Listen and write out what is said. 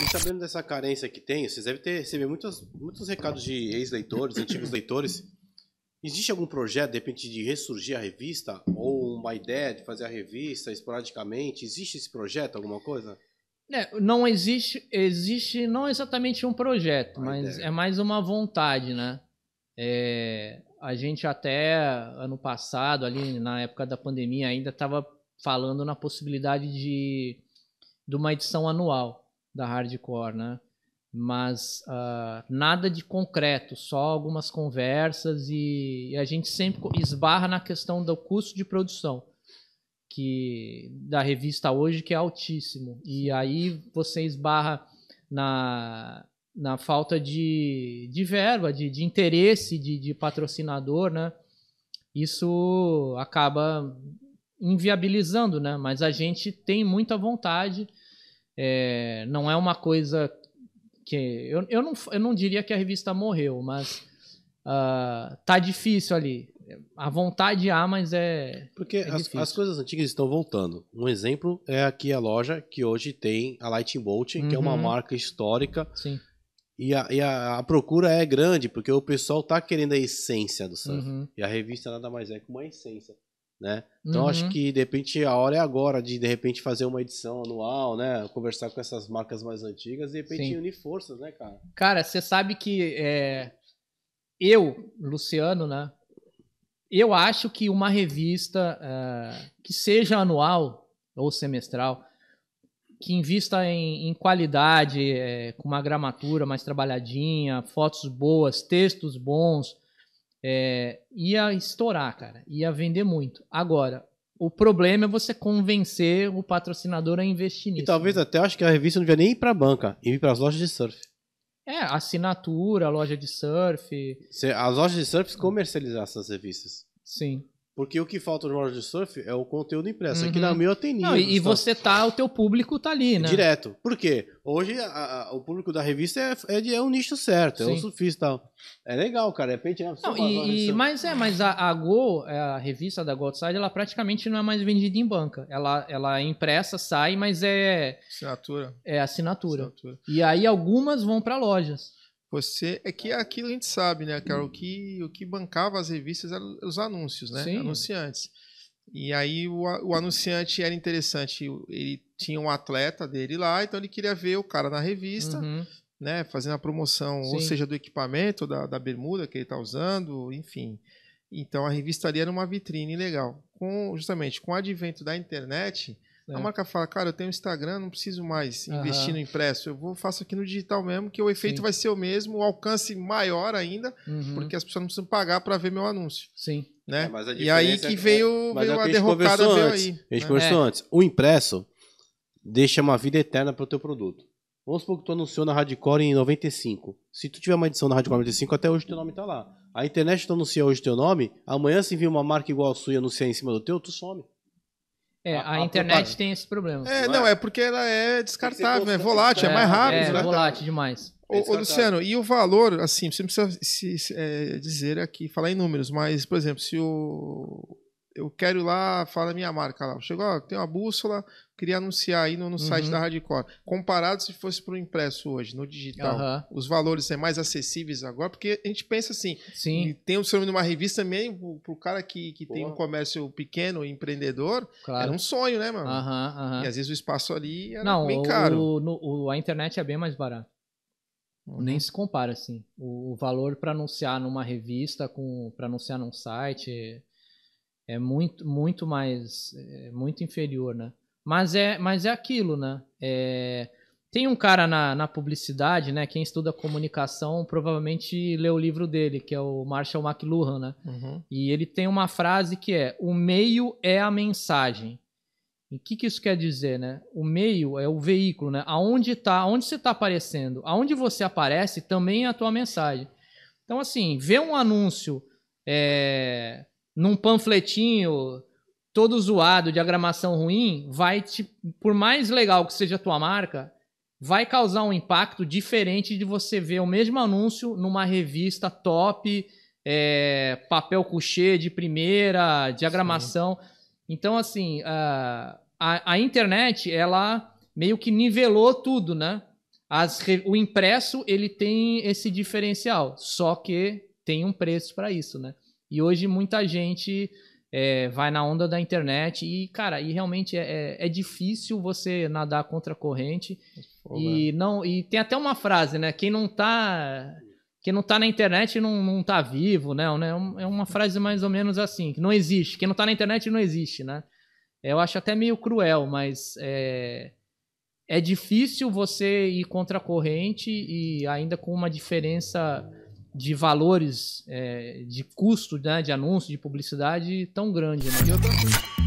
E sabendo dessa carência que tem, vocês devem ter recebido muitos, muitos recados de ex-leitores, antigos leitores. Existe algum projeto, de repente, de ressurgir a revista? Ou uma ideia de fazer a revista esporadicamente? Existe esse projeto, alguma coisa? É, não existe, existe não exatamente um projeto, uma mas ideia. é mais uma vontade, né? É, a gente até ano passado, ali na época da pandemia, ainda estava falando na possibilidade de, de uma edição anual da hardcore, né? Mas uh, nada de concreto, só algumas conversas e, e a gente sempre esbarra na questão do custo de produção que da revista hoje que é altíssimo e aí você esbarra na, na falta de, de verba, de, de interesse de, de patrocinador, né? Isso acaba inviabilizando, né? Mas a gente tem muita vontade é, não é uma coisa que. Eu, eu, não, eu não diria que a revista morreu, mas uh, tá difícil ali. A vontade há, mas é. Porque é as, as, coisas antigas estão voltando. Um exemplo é aqui a loja que hoje tem a Lightning Bolt, uhum. que é uma uhum. marca histórica. Sim. E, a, e a, a, procura é grande, porque o pessoal tá querendo a essência do surf. Uhum. E a revista nada mais é que uma essência né? Então uhum. acho que de repente a hora é agora de de repente fazer uma edição anual, né? Conversar com essas marcas mais antigas e de repente Sim. unir forças, né, cara? Cara, você sabe que é, eu, Luciano, né? Eu acho que uma revista é, que seja anual ou semestral, que invista em, em qualidade, é, com uma gramatura mais trabalhadinha, fotos boas, textos bons, é, ia estourar, cara. Ia vender muito. Agora, o problema é você convencer o patrocinador a investir nisso. E talvez né? até acho que a revista não devia nem ir para a banca, ia ir para as lojas de surf. É, assinatura, loja de surf. as lojas de surf comercializassem essas revistas. Sim. Porque o que falta no World Surf é o conteúdo impresso. Uhum. Aqui na minha tem livros. e, tá? você tá, o teu público tá ali, né? Direto. Por quê? Hoje a, a, o público da revista é, é, de, é o nicho certo, é Sim. é o surfista e tal. É legal, cara. É pente, né? Não, e, e, mas é, mas a, a Go, é, a revista da Go Outside, ela praticamente não é mais vendida em banca. Ela, ela é impressa, sai, mas é. Assinatura. É assinatura. assinatura. E aí algumas vão para lojas. Você é que é aquilo a gente sabe, né, cara? O uhum. que, o que bancava as revistas eram os anúncios, né? Sim. Anunciantes. E aí o, o anunciante era interessante, ele tinha um atleta dele lá, então ele queria ver o cara na revista, uhum. né? Fazendo a promoção, Sim. ou seja, do equipamento, da, da bermuda que ele está usando, enfim. Então a revista ali era uma vitrine legal. Com, justamente com o advento da internet, é. A marca fala, cara, eu tenho Instagram, não preciso mais uhum. investir no impresso, eu vou faço aqui no digital mesmo, que o efeito Sim. vai ser o mesmo, o alcance maior ainda, uhum. porque as pessoas não precisam pagar para ver meu anúncio. Sim. Né? É, e aí é que veio, é... veio a, a derrocada veio antes. aí. A gente né? conversou é. antes. O impresso deixa uma vida eterna para o teu produto. Vamos supor que tu anunciou na Radicore em 95. Se tu tiver uma edição na em 95, até hoje teu nome está lá. A internet tu anuncia hoje teu nome, amanhã se vir uma marca igual a sua e anunciar em cima do teu, tu some. É, a, a, a internet propaganda. tem esse problema. É, não, é? é porque ela é descartável, é volátil, é, é mais rápido. É, é volátil demais. É ô, ô, Luciano, e o valor, assim, você não precisa se, se é, dizer aqui, falar em números, mas, por exemplo, se o, eu quero ir lá, fala minha marca lá. Chegou, ó, tem uma bússola, queria anunciar aí no, no uhum. site da Hardcore. Comparado se fosse para o impresso hoje, no digital, uhum. os valores são mais acessíveis agora, porque a gente pensa assim, Sim. tem o seu nome revista também, para o cara que, que tem um comércio pequeno, empreendedor, claro. era um sonho, né, mano? Uhum, e às vezes o espaço ali era Não, bem caro. O, no, o, a internet é bem mais barata. Uhum. Nem se compara, assim. O, o valor para anunciar numa revista, para anunciar num site é muito, muito mais, é muito inferior, né? Mas é, mas é aquilo, né? É, tem um cara na, na publicidade, né? Quem estuda comunicação provavelmente lê o livro dele, que é o Marshall McLuhan, né? Uhum. E ele tem uma frase que é: o meio é a mensagem. o que, que isso quer dizer, né? O meio é o veículo, né? Aonde tá, onde você está aparecendo, aonde você aparece também é a tua mensagem. Então, assim, ver um anúncio é, num panfletinho todo zoado, diagramação ruim, vai te, por mais legal que seja a tua marca, vai causar um impacto diferente de você ver o mesmo anúncio numa revista top, é, papel couchê de primeira, diagramação. Sim. Então, assim, a, a, a internet, ela meio que nivelou tudo, né? As, o impresso ele tem esse diferencial, só que tem um preço para isso, né? E hoje muita gente é, vai na onda da internet e, cara, e realmente é, é, é difícil você nadar contra a corrente. E, né? não, e tem até uma frase, né? Quem não tá. Quem não tá na internet não, não tá vivo, né? É, é uma frase mais ou menos assim, que não existe. Quem não tá na internet não existe, né? Eu acho até meio cruel, mas é, é difícil você ir contra a corrente e ainda com uma diferença de valores é, de custo né, de anúncio, de publicidade tão grande. Né?